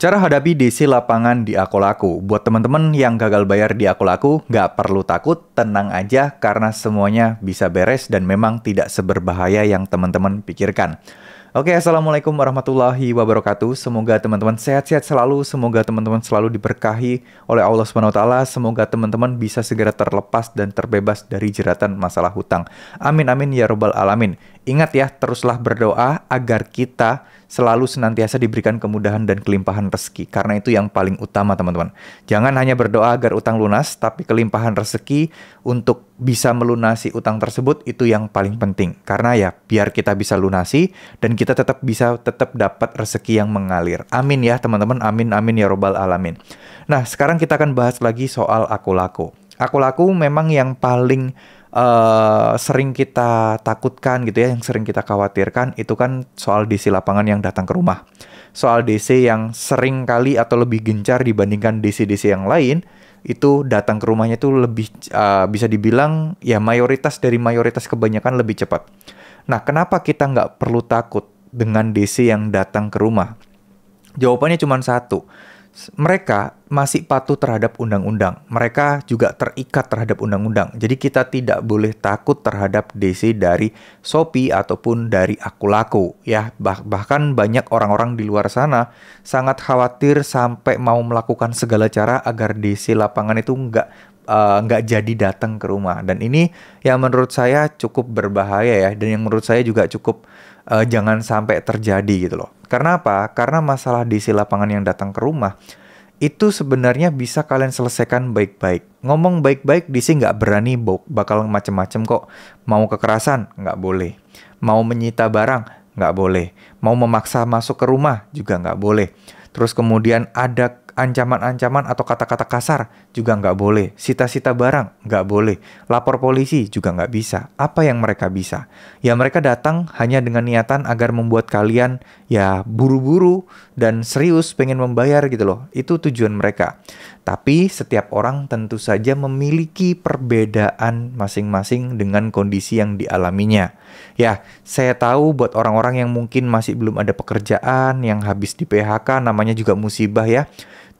Cara hadapi DC lapangan di Akolaku. Buat teman-teman yang gagal bayar di Akolaku, nggak perlu takut, tenang aja karena semuanya bisa beres dan memang tidak seberbahaya yang teman-teman pikirkan. Oke, Assalamualaikum warahmatullahi wabarakatuh. Semoga teman-teman sehat-sehat selalu. Semoga teman-teman selalu diberkahi oleh Allah SWT. Semoga teman-teman bisa segera terlepas dan terbebas dari jeratan masalah hutang. Amin amin ya robbal alamin. Ingat ya, teruslah berdoa agar kita selalu senantiasa diberikan kemudahan dan kelimpahan rezeki. Karena itu yang paling utama, teman-teman. Jangan hanya berdoa agar utang lunas, tapi kelimpahan rezeki untuk bisa melunasi utang tersebut itu yang paling penting. Karena ya, biar kita bisa lunasi dan kita tetap bisa tetap dapat rezeki yang mengalir. Amin ya, teman-teman. Amin, amin ya robbal alamin. Nah, sekarang kita akan bahas lagi soal aku laku. Aku laku memang yang paling uh, sering kita takutkan gitu ya, yang sering kita khawatirkan itu kan soal DC lapangan yang datang ke rumah. Soal DC yang sering kali atau lebih gencar dibandingkan DC-DC yang lain itu datang ke rumahnya itu lebih uh, bisa dibilang ya mayoritas dari mayoritas kebanyakan lebih cepat. Nah, kenapa kita nggak perlu takut dengan DC yang datang ke rumah? Jawabannya cuma satu mereka masih patuh terhadap undang-undang. Mereka juga terikat terhadap undang-undang. Jadi kita tidak boleh takut terhadap DC dari Shopee ataupun dari Akulaku ya. Bah bahkan banyak orang-orang di luar sana sangat khawatir sampai mau melakukan segala cara agar DC lapangan itu nggak eh, nggak uh, jadi datang ke rumah dan ini yang menurut saya cukup berbahaya ya dan yang menurut saya juga cukup uh, jangan sampai terjadi gitu loh. Karena apa? Karena masalah di si lapangan yang datang ke rumah itu sebenarnya bisa kalian selesaikan baik-baik. Ngomong baik-baik di DC nggak berani bakal macem-macem kok. Mau kekerasan? Nggak boleh. Mau menyita barang? Nggak boleh. Mau memaksa masuk ke rumah? Juga nggak boleh. Terus kemudian ada ancaman-ancaman atau kata-kata kasar juga nggak boleh. Sita-sita barang nggak boleh. Lapor polisi juga nggak bisa. Apa yang mereka bisa? Ya mereka datang hanya dengan niatan agar membuat kalian ya buru-buru dan serius pengen membayar gitu loh. Itu tujuan mereka. Tapi setiap orang tentu saja memiliki perbedaan masing-masing dengan kondisi yang dialaminya. Ya, saya tahu buat orang-orang yang mungkin masih belum ada pekerjaan, yang habis di PHK namanya juga musibah ya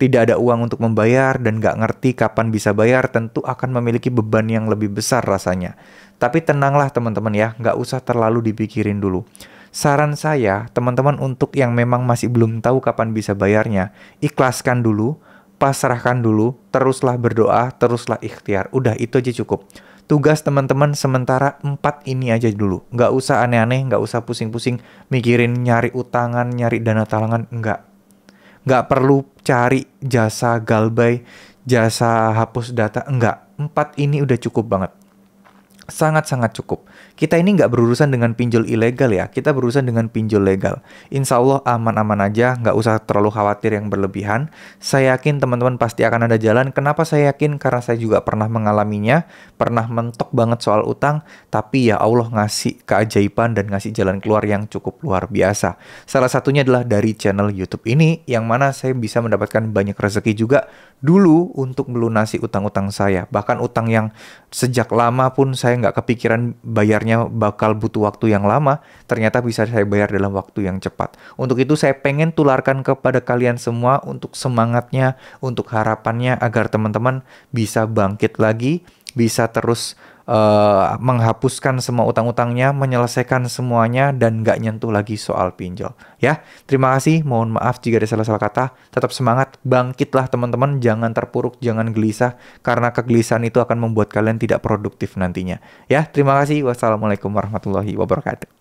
tidak ada uang untuk membayar dan gak ngerti kapan bisa bayar tentu akan memiliki beban yang lebih besar rasanya. Tapi tenanglah teman-teman ya, gak usah terlalu dipikirin dulu. Saran saya, teman-teman untuk yang memang masih belum tahu kapan bisa bayarnya, ikhlaskan dulu, pasrahkan dulu, teruslah berdoa, teruslah ikhtiar. Udah itu aja cukup. Tugas teman-teman sementara empat ini aja dulu. Nggak usah aneh-aneh, nggak usah pusing-pusing mikirin nyari utangan, nyari dana talangan, nggak nggak perlu cari jasa galbay, jasa hapus data, enggak. Empat ini udah cukup banget sangat-sangat cukup. Kita ini nggak berurusan dengan pinjol ilegal ya, kita berurusan dengan pinjol legal. Insya Allah aman-aman aja, nggak usah terlalu khawatir yang berlebihan. Saya yakin teman-teman pasti akan ada jalan. Kenapa saya yakin? Karena saya juga pernah mengalaminya, pernah mentok banget soal utang, tapi ya Allah ngasih keajaiban dan ngasih jalan keluar yang cukup luar biasa. Salah satunya adalah dari channel YouTube ini, yang mana saya bisa mendapatkan banyak rezeki juga dulu untuk melunasi utang-utang saya. Bahkan utang yang sejak lama pun saya saya nggak kepikiran bayarnya bakal butuh waktu yang lama, ternyata bisa saya bayar dalam waktu yang cepat. Untuk itu saya pengen tularkan kepada kalian semua untuk semangatnya, untuk harapannya agar teman-teman bisa bangkit lagi, bisa terus uh, menghapuskan semua utang-utangnya, menyelesaikan semuanya dan nggak nyentuh lagi soal pinjol. Ya, terima kasih. Mohon maaf jika ada salah-salah kata. Tetap semangat, bangkitlah teman-teman. Jangan terpuruk, jangan gelisah karena kegelisahan itu akan membuat kalian tidak produktif nantinya. Ya, terima kasih. Wassalamualaikum warahmatullahi wabarakatuh.